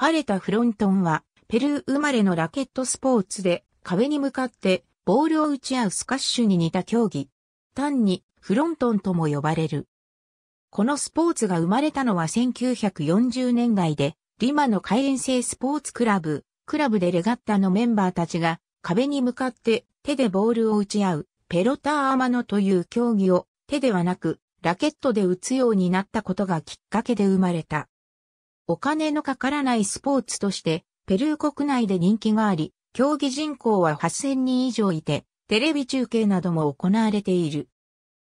パレタ・フロントンは、ペルー生まれのラケットスポーツで、壁に向かってボールを打ち合うスカッシュに似た競技。単に、フロントンとも呼ばれる。このスポーツが生まれたのは1940年代で、リマの海援制スポーツクラブ、クラブでレガッタのメンバーたちが壁に向かって手でボールを打ち合うペロターアマノという競技を手ではなくラケットで打つようになったことがきっかけで生まれた。お金のかからないスポーツとして、ペルー国内で人気があり、競技人口は8000人以上いて、テレビ中継なども行われている。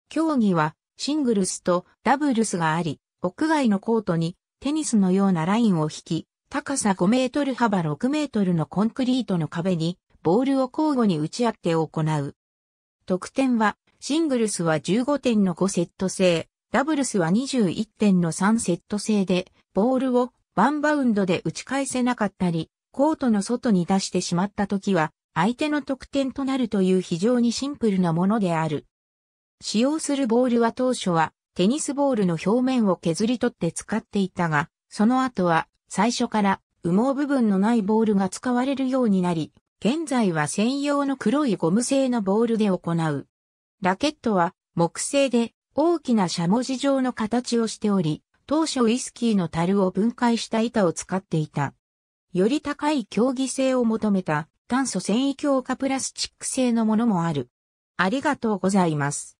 競技は、シングルスとダブルスがあり、屋外のコートにテニスのようなラインを引き、高さ5メートル幅6メートルのコンクリートの壁にボールを交互に打ち合って行う。得点は、シングルスは15点の5セット制、ダブルスは21点の3セット制で、ボールをワンバウンドで打ち返せなかったり、コートの外に出してしまった時は、相手の得点となるという非常にシンプルなものである。使用するボールは当初は、テニスボールの表面を削り取って使っていたが、その後は、最初から羽毛部分のないボールが使われるようになり、現在は専用の黒いゴム製のボールで行う。ラケットは木製で大きなしゃもじ状の形をしており、当初ウイスキーの樽を分解した板を使っていた。より高い競技性を求めた炭素繊維強化プラスチック製のものもある。ありがとうございます。